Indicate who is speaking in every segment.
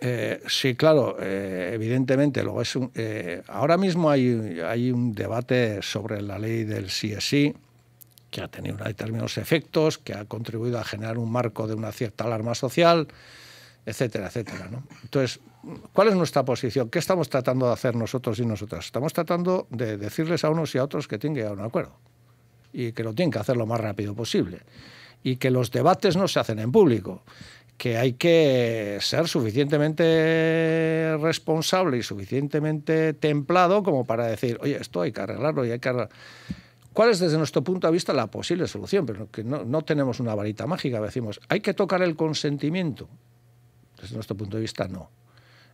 Speaker 1: Eh, sí, claro, eh, evidentemente. Luego es eh, ahora mismo hay, un debate sobre la ley del sí sí, que ha tenido determinados efectos, que ha contribuido a generar un marco de una cierta alarma social, etcétera, etcétera. Entonces, ¿cuál es nuestra posición? ¿Qué estamos tratando de hacer nosotros y nosotras? Estamos tratando de decirles a unos y a otros que tienen que llegar a un acuerdo y que lo tienen que hacer lo más rápido posible y que los debates no se hacen en público que hay que ser suficientemente responsable y suficientemente templado como para decir, oye, esto hay que arreglarlo y hay que arreglarlo. ¿Cuál es desde nuestro punto de vista la posible solución? Pero que no, tenemos una varita mágica, decimos, hay que tocar el consentimiento. Desde nuestro punto de vista, no.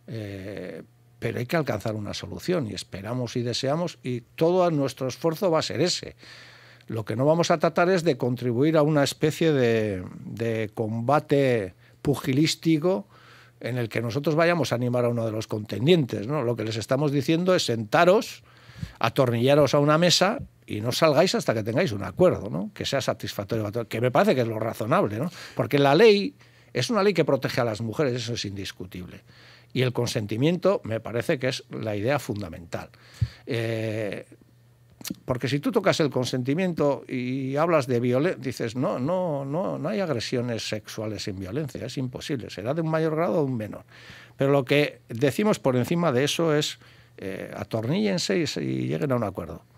Speaker 1: Eh, pero hay que alcanzar una solución y esperamos y deseamos y todo nuestro esfuerzo va a ser ese. Lo que no vamos a tratar es de contribuir a una especie de combate pugilístico en el que nosotros vayamos a animar a uno de los contendientes. ¿no? Lo que les estamos diciendo es sentaros, atornillaros a una mesa y no salgáis hasta que tengáis un acuerdo, ¿no? que sea satisfactorio, que me parece que es lo razonable, ¿no? porque la ley es una ley que protege a las mujeres, eso es indiscutible. Y el consentimiento me parece que es la idea fundamental. Eh, porque si tú tocas el consentimiento y hablas de violencia, dices, no, no, no, no hay agresiones sexuales sin violencia, es imposible, será de un mayor grado o de un menor. Pero lo que decimos por encima de eso es, eh, atorníllense y lleguen a un acuerdo.